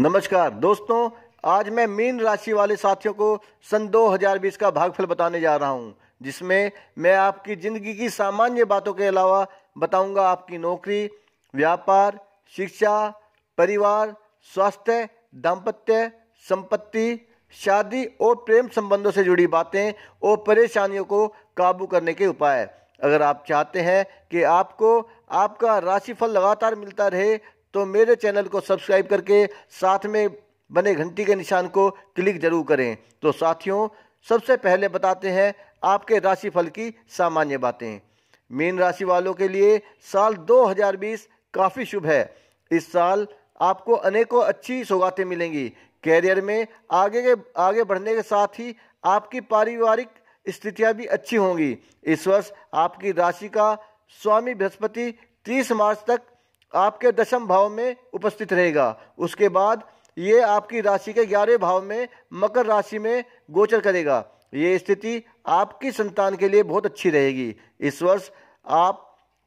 नमस्कार दोस्तों आज मैं मीन राशि वाले साथियों को सन 2020 का भागफल बताने जा रहा हूं जिसमें मैं आपकी जिंदगी की सामान्य बातों के अलावा बताऊंगा आपकी नौकरी व्यापार शिक्षा परिवार स्वास्थ्य दाम्पत्य संपत्ति शादी और प्रेम संबंधों से जुड़ी बातें और परेशानियों को काबू करने के उपाय अगर आप चाहते हैं कि आपको आपका राशिफल लगातार मिलता रहे तो मेरे चैनल को सब्सक्राइब करके साथ में बने घंटी के निशान को क्लिक जरूर करें तो साथियों सबसे पहले बताते हैं आपके राशिफल की सामान्य बातें मीन राशि वालों के लिए साल 2020 काफ़ी शुभ है इस साल आपको अनेकों अच्छी सौगातें मिलेंगी कैरियर में आगे के आगे बढ़ने के साथ ही आपकी पारिवारिक स्थितियां भी अच्छी होंगी इस वर्ष आपकी राशि का स्वामी बृहस्पति 30 मार्च तक आपके दशम भाव में उपस्थित रहेगा उसके बाद ये आपकी राशि के ग्यारहवें भाव में मकर राशि में गोचर करेगा ये स्थिति आपकी संतान के लिए बहुत अच्छी रहेगी इस वर्ष आप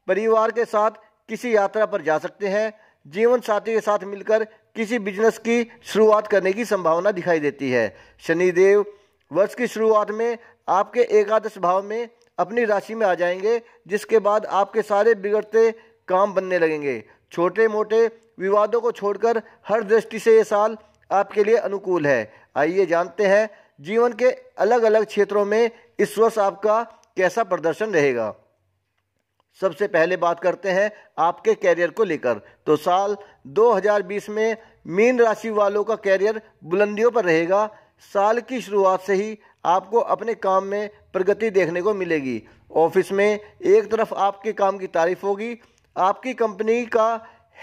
परिवार के साथ किसी यात्रा पर जा सकते हैं जीवन साथी के साथ मिलकर किसी बिजनेस की शुरुआत करने की संभावना दिखाई देती है शनिदेव वर्ष की शुरुआत में आपके एकादश भाव में अपनी राशि में आ जाएंगे जिसके बाद आपके सारे बिगड़ते काम बनने लगेंगे छोटे मोटे विवादों को छोड़कर हर दृष्टि से ये साल आपके लिए अनुकूल है आइए जानते हैं जीवन के अलग अलग क्षेत्रों में इस वर्ष आपका कैसा प्रदर्शन रहेगा सबसे पहले बात करते हैं आपके कैरियर को लेकर तो साल 2020 में मीन राशि वालों का कैरियर बुलंदियों पर रहेगा साल की शुरुआत से ही आपको अपने काम में प्रगति देखने को मिलेगी ऑफिस में एक तरफ आपके काम की तारीफ होगी आपकी कंपनी का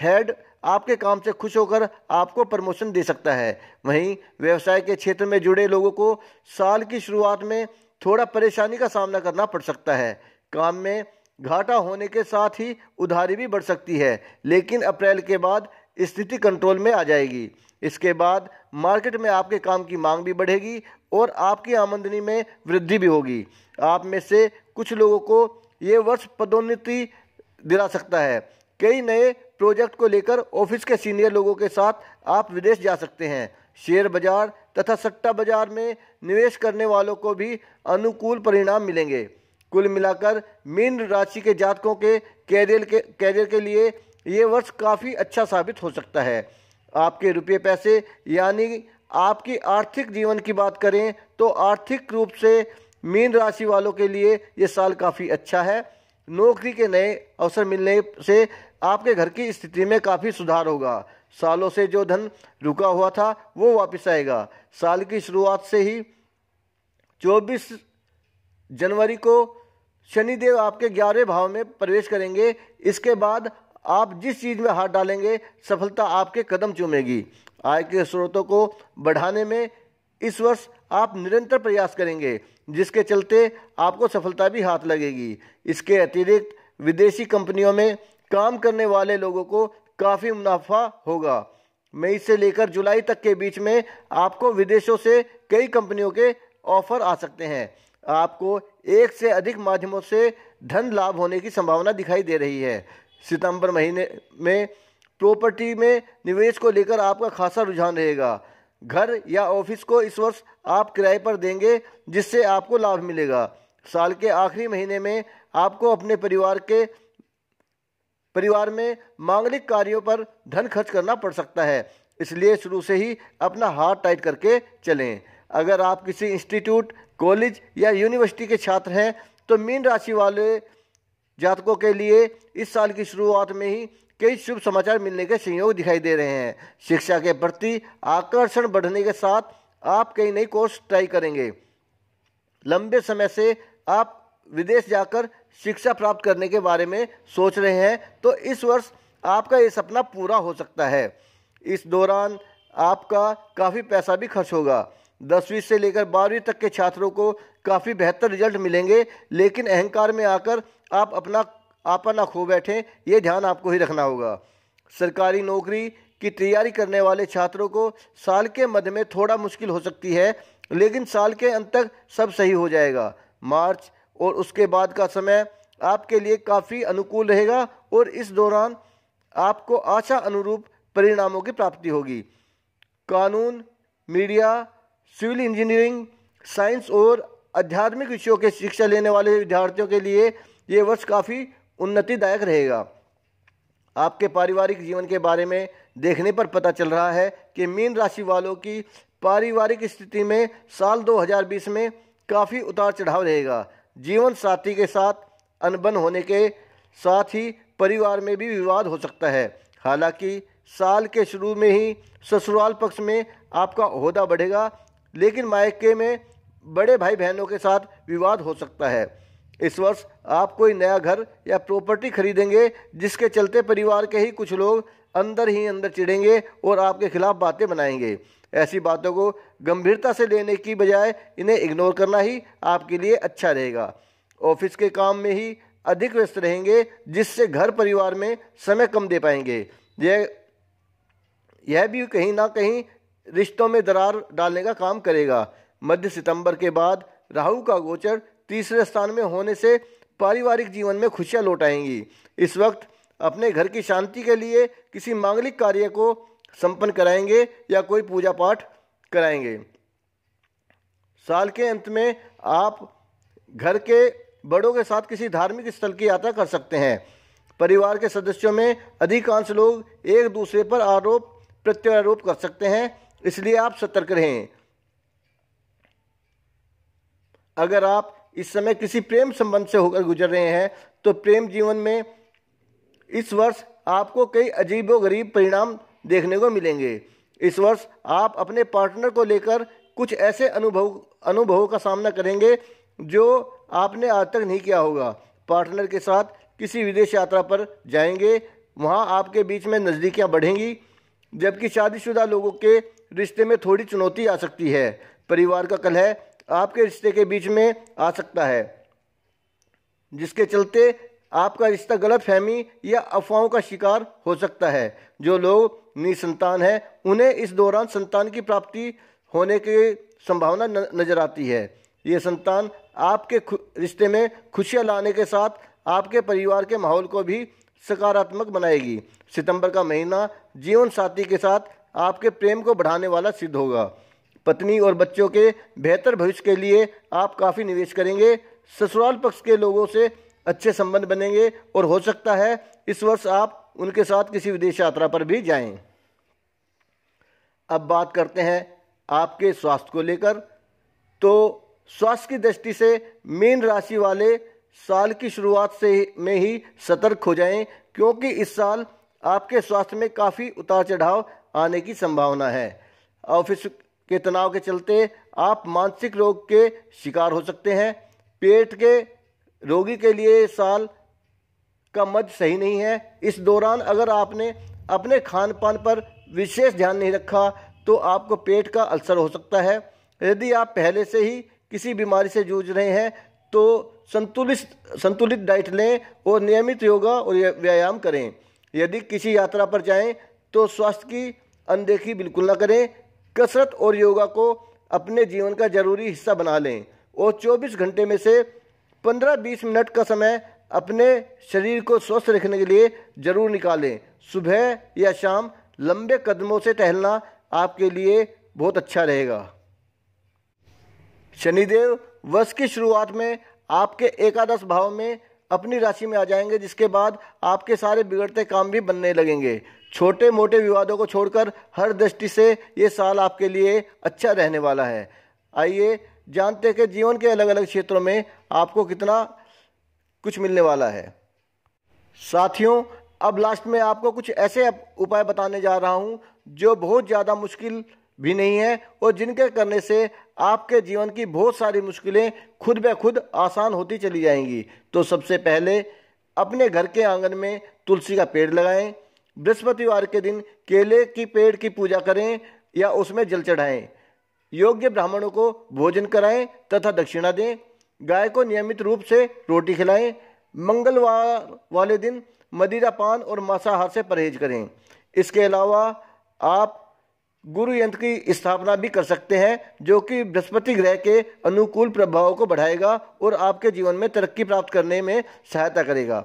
हेड आपके काम से खुश होकर आपको प्रमोशन दे सकता है वहीं व्यवसाय के क्षेत्र में जुड़े लोगों को साल की शुरुआत में थोड़ा परेशानी का सामना करना पड़ सकता है काम में घाटा होने के साथ ही उधारी भी बढ़ सकती है लेकिन अप्रैल के बाद स्थिति कंट्रोल में आ जाएगी इसके बाद मार्केट में आपके काम की मांग भी बढ़ेगी और आपकी आमदनी में वृद्धि भी होगी आप में से कुछ लोगों को ये वर्ष पदोन्नति दिला सकता है कई नए प्रोजेक्ट को लेकर ऑफिस के सीनियर लोगों के साथ आप विदेश जा सकते हैं शेयर बाजार तथा सट्टा बाजार में निवेश करने वालों को भी अनुकूल परिणाम मिलेंगे कुल मिलाकर मीन राशि के जातकों के कैरियर के कैरियर के लिए ये वर्ष काफ़ी अच्छा साबित हो सकता है आपके रुपये पैसे यानी आपकी आर्थिक जीवन की बात करें तो आर्थिक रूप से मीन राशि वालों के लिए ये साल काफ़ी अच्छा है नौकरी के नए अवसर मिलने से आपके घर की स्थिति में काफ़ी सुधार होगा सालों से जो धन रुका हुआ था वो वापस आएगा साल की शुरुआत से ही 24 जनवरी को शनिदेव आपके ग्यारहवें भाव में प्रवेश करेंगे इसके बाद आप जिस चीज़ में हाथ डालेंगे सफलता आपके कदम चूमेगी आय के स्रोतों को बढ़ाने में इस वर्ष आप निरंतर प्रयास करेंगे जिसके चलते आपको सफलता भी हाथ लगेगी इसके अतिरिक्त विदेशी कंपनियों में काम करने वाले लोगों को काफ़ी मुनाफा होगा मई से लेकर जुलाई तक के बीच में आपको विदेशों से कई कंपनियों के ऑफर आ सकते हैं आपको एक से अधिक माध्यमों से धन लाभ होने की संभावना दिखाई दे रही है सितंबर महीने में प्रॉपर्टी में निवेश को लेकर आपका खासा रुझान रहेगा घर या ऑफिस को इस वर्ष आप किराए पर देंगे जिससे आपको लाभ मिलेगा साल के आखिरी महीने में आपको अपने परिवार के परिवार में मांगलिक कार्यों पर धन खर्च करना पड़ सकता है इसलिए शुरू से ही अपना हाथ टाइट करके चलें अगर आप किसी इंस्टीट्यूट कॉलेज या यूनिवर्सिटी के छात्र हैं तो मीन राशि वाले जातकों के लिए इस साल की शुरुआत में ही कई शुभ समाचार मिलने के संयोग दिखाई दे रहे हैं शिक्षा के प्रति आकर्षण बढ़ने के साथ आप कई नई कोर्स ट्राई करेंगे लंबे समय से आप विदेश जाकर शिक्षा प्राप्त करने के बारे में सोच रहे हैं तो इस वर्ष आपका ये सपना पूरा हो सकता है इस दौरान आपका काफ़ी पैसा भी खर्च होगा दसवीं से लेकर बारहवीं तक के छात्रों को काफ़ी बेहतर रिजल्ट मिलेंगे लेकिन अहंकार में आकर आप अपना आप ना खो बैठें ये ध्यान आपको ही रखना होगा सरकारी नौकरी की तैयारी करने वाले छात्रों को साल के मध्य में थोड़ा मुश्किल हो सकती है लेकिन साल के अंत तक सब सही हो जाएगा मार्च और उसके बाद का समय आपके लिए काफ़ी अनुकूल रहेगा और इस दौरान आपको आशा अनुरूप परिणामों की प्राप्ति होगी कानून मीडिया सिविल इंजीनियरिंग साइंस और आध्यात्मिक विषयों के शिक्षा लेने वाले विद्यार्थियों के लिए ये वर्ष काफ़ी उन्नतिदायक रहेगा आपके पारिवारिक जीवन के बारे में देखने पर पता चल रहा है कि मीन राशि वालों की पारिवारिक स्थिति में साल 2020 में काफ़ी उतार चढ़ाव रहेगा जीवन साथी के साथ अनबन होने के साथ ही परिवार में भी विवाद हो सकता है हालांकि साल के शुरू में ही ससुराल पक्ष में आपका अहदा बढ़ेगा लेकिन मायके में बड़े भाई बहनों के साथ विवाद हो सकता है इस वर्ष आप कोई नया घर या प्रॉपर्टी खरीदेंगे जिसके चलते परिवार के ही कुछ लोग अंदर ही अंदर चिढ़ेंगे और आपके खिलाफ बातें बनाएंगे ऐसी बातों को गंभीरता से लेने की बजाय इन्हें इग्नोर करना ही आपके लिए अच्छा रहेगा ऑफिस के काम में ही अधिक व्यस्त रहेंगे जिससे घर परिवार में समय कम दे पाएंगे यह यह भी कहीं ना कहीं रिश्तों में दरार डालने का काम करेगा मध्य सितंबर के बाद राहु का गोचर तीसरे स्थान में होने से पारिवारिक जीवन में खुशियाँ लौट आएंगी इस वक्त अपने घर की शांति के लिए किसी मांगलिक कार्य को संपन्न कराएंगे या कोई पूजा पाठ कराएंगे साल के अंत में आप घर के बड़ों के साथ किसी धार्मिक स्थल की यात्रा कर सकते हैं परिवार के सदस्यों में अधिकांश लोग एक दूसरे पर आरोप प्रत्यारोप कर सकते हैं इसलिए आप सतर्क रहें अगर आप इस समय किसी प्रेम संबंध से होकर गुजर रहे हैं तो प्रेम जीवन में इस वर्ष आपको कई अजीबो गरीब परिणाम देखने को मिलेंगे इस वर्ष आप अपने पार्टनर को लेकर कुछ ऐसे अनुभव अनुभवों का सामना करेंगे जो आपने आज तक नहीं किया होगा पार्टनर के साथ किसी विदेश यात्रा पर जाएंगे वहाँ आपके बीच में नज़दीकियाँ बढ़ेंगी जबकि शादीशुदा लोगों के रिश्ते में थोड़ी चुनौती आ सकती है परिवार का कलह आपके रिश्ते के बीच में आ सकता है जिसके चलते आपका रिश्ता गलत फहमी या अफवाहों का शिकार हो सकता है जो लोग निसंतान हैं उन्हें इस दौरान संतान की प्राप्ति होने की संभावना नज़र आती है ये संतान आपके रिश्ते में खुशियाँ लाने के साथ आपके परिवार के माहौल को भी सकारात्मक बनाएगी सितंबर का महीना जीवन साथी के साथ आपके प्रेम को बढ़ाने वाला सिद्ध होगा पत्नी और बच्चों के बेहतर भविष्य के लिए आप काफ़ी निवेश करेंगे ससुराल पक्ष के लोगों से अच्छे संबंध बनेंगे और हो सकता है इस वर्ष आप उनके साथ किसी विदेश यात्रा पर भी जाएं। अब बात करते हैं आपके स्वास्थ्य को लेकर तो स्वास्थ्य की दृष्टि से मीन राशि वाले साल की शुरुआत से में ही सतर्क हो जाएं क्योंकि इस साल आपके स्वास्थ्य में काफ़ी उतार चढ़ाव आने की संभावना है ऑफिस के तनाव के चलते आप मानसिक रोग के शिकार हो सकते हैं पेट के रोगी के लिए साल का मध्य सही नहीं है इस दौरान अगर आपने अपने खान पान पर विशेष ध्यान नहीं रखा तो आपको पेट का अल्सर हो सकता है यदि आप पहले से ही किसी बीमारी से जूझ रहे हैं तो संतुलित संतुलित डाइट लें और नियमित योगा और व्यायाम करें यदि किसी यात्रा पर जाएं तो स्वास्थ्य की अनदेखी बिल्कुल ना करें कसरत और योगा को अपने जीवन का जरूरी हिस्सा बना लें और 24 घंटे में से 15-20 मिनट का समय अपने शरीर को स्वस्थ रखने के लिए ज़रूर निकालें सुबह या शाम लंबे कदमों से टहलना आपके लिए बहुत अच्छा रहेगा शनिदेव वर्ष की शुरुआत में आपके एकादश भाव में अपनी राशि में आ जाएंगे जिसके बाद आपके सारे बिगड़ते काम भी बनने लगेंगे छोटे मोटे विवादों को छोड़कर हर दृष्टि से ये साल आपके लिए अच्छा रहने वाला है आइए जानते हैं कि जीवन के अलग अलग क्षेत्रों में आपको कितना कुछ मिलने वाला है साथियों अब लास्ट में आपको कुछ ऐसे उपाय बताने जा रहा हूँ जो बहुत ज़्यादा मुश्किल भी नहीं है और जिनके करने से आपके जीवन की बहुत सारी मुश्किलें खुद ब खुद आसान होती चली जाएंगी तो सबसे पहले अपने घर के आंगन में तुलसी का पेड़ लगाएं बृहस्पतिवार के दिन केले की पेड़ की पूजा करें या उसमें जल चढ़ाएं योग्य ब्राह्मणों को भोजन कराएं तथा दक्षिणा दें गाय को नियमित रूप से रोटी खिलाएं मंगलवार वाले दिन मदिरा पान और मांसाहार से परहेज करें इसके अलावा आप गुरु यंत्र की स्थापना भी कर सकते हैं जो कि बृहस्पति ग्रह के अनुकूल प्रभाव को बढ़ाएगा और आपके जीवन में तरक्की प्राप्त करने में सहायता करेगा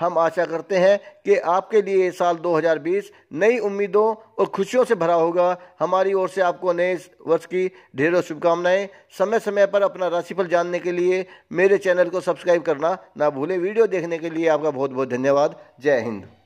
हम आशा करते हैं कि आपके लिए साल 2020 नई उम्मीदों और खुशियों से भरा होगा हमारी ओर से आपको नए वर्ष की ढेरों शुभकामनाएं समय समय पर अपना राशिफल जानने के लिए मेरे चैनल को सब्सक्राइब करना ना भूलें वीडियो देखने के लिए आपका बहुत बहुत धन्यवाद जय हिंद